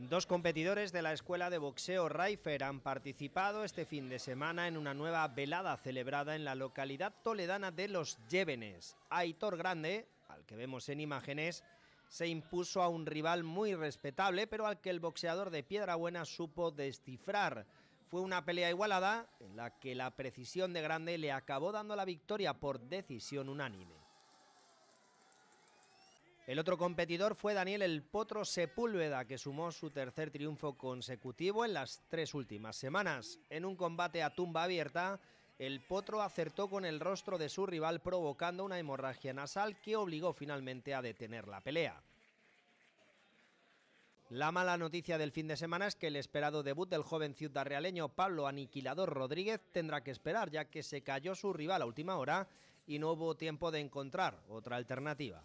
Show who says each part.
Speaker 1: Dos competidores de la Escuela de Boxeo Raifer han participado este fin de semana en una nueva velada celebrada en la localidad toledana de Los Llévenes. Aitor Grande, al que vemos en imágenes, se impuso a un rival muy respetable, pero al que el boxeador de Piedra Buena supo descifrar. Fue una pelea igualada en la que la precisión de Grande le acabó dando la victoria por decisión unánime. El otro competidor fue Daniel El Potro Sepúlveda, que sumó su tercer triunfo consecutivo en las tres últimas semanas. En un combate a tumba abierta, el Potro acertó con el rostro de su rival provocando una hemorragia nasal que obligó finalmente a detener la pelea. La mala noticia del fin de semana es que el esperado debut del joven realeño Pablo Aniquilador Rodríguez tendrá que esperar ya que se cayó su rival a última hora y no hubo tiempo de encontrar otra alternativa.